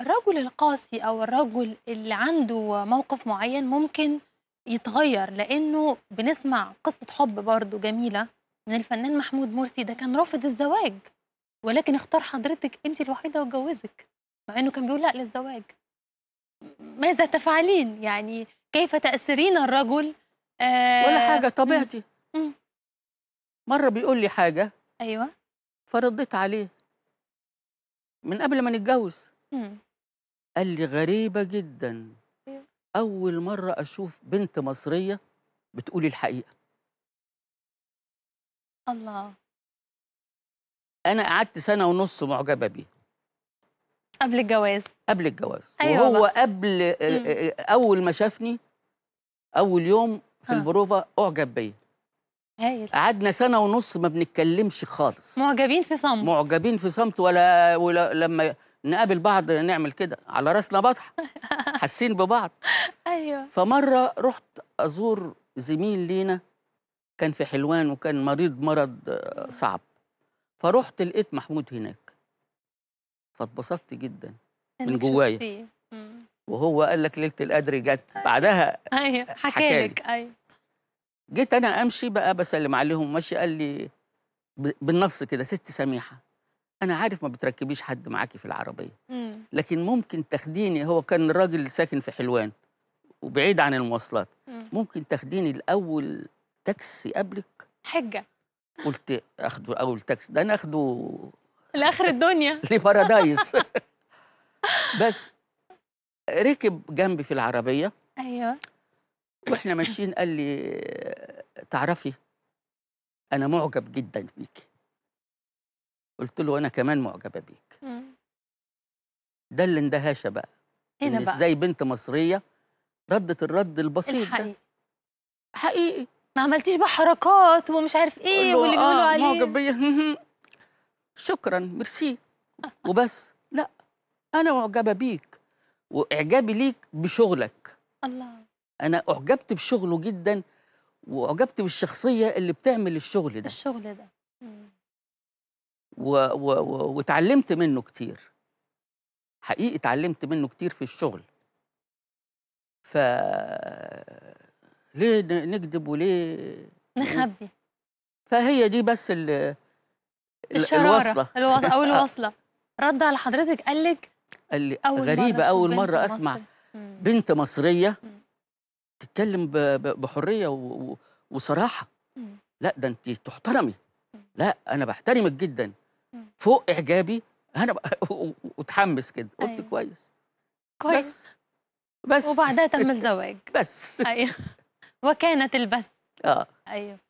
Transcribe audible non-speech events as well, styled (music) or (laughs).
الرجل القاسي أو الرجل اللي عنده موقف معيّن ممكن يتغيّر، لإنه بنسمع قصة حب برضه جميلة من الفنان محمود مرسي، ده كان رافض الزواج، ولكن اختار حضرتِك أنتِ الوحيدة واتجوّزِك، مع إنه كان بيقول لأ للزواج. ماذا تفعلين؟ يعني كيف تاثرين الرجل ولا آه، حاجة، طبيعتي. مرّة بيقول لي حاجة أيوه. فردّيت عليه. من قبل ما نتجوز قال لي غريبه جدا إيه؟ اول مره اشوف بنت مصريه بتقولي الحقيقه الله انا قعدت سنه ونص معجبه بيه قبل الجواز قبل الجواز أيوة وهو بقى. قبل آه، مم. آه، آه، اول ما شافني اول يوم في البروفه اعجب بيه قعدنا سنه ونص ما بنتكلمش خالص معجبين في صمت معجبين في صمت ولا, ولا لما نقابل بعض نعمل كده على راسنا بطحه (laughs) حاسين ببعض ايوه فمره رحت ازور زميل لينا كان في حلوان وكان مريض مرض صعب فرحت لقيت محمود هناك فاتبسطت جدا من جوايا وهو قال لك ليله القدر جت بعدها ايوه حكالك. لك ايوه جيت انا امشي بقى بسلم عليهم ماشي قال لي بالنص كده ست سميحه انا عارف ما بتركبيش حد معاكي في العربيه إمم. لكن ممكن تاخديني هو كان الراجل ساكن في حلوان وبعيد عن المواصلات إمم. ممكن تاخديني الاول تاكسي قبلك حجه قلت اخده اول تاكسي ده ناخده لاخر (laughs) الدنيا لبارادايس (laughs) بس ركب جنبي في العربيه ايوه واحنا ماشيين قال لي تعرفي انا معجب جدا بيكي قلت له انا كمان معجبه بيك إمم. ده اللي اندهشه بقى هنا إن بقى زي بنت مصريه ردت الرد البسيط الحقيقي. ده حقيقي ما عملتيش بقى حركات ومش عارف ايه واللي بيقولوا آه عليه معجب بيا (laughs) شكرا ميرسي وبس لا انا معجبه بيك واعجابي ليك بشغلك الله انا اعجبت بشغله جدا واعجبت بالشخصيه اللي بتعمل الشغل ده الشغل ده واتعلمت منه كتير حقيقي اتعلمت منه كتير في الشغل ف ليه نكذب وليه نخبي فهي دي بس ال... الشرارة الوصلة أو الوصلة رد على حضرتك قال لك قال لي غريبة أول مرة أسمع مصر. بنت مصرية مم. تتكلم بحريه وصراحه لا ده انت تحترمي لا انا بحترمك جدا فوق اعجابي انا (laughs) وتحمس كده أيوه. قلت كويس كويس بس, بس وبعدها تم (laughs) الزواج بس ايوه (laughs) وكانت البس اه ايوه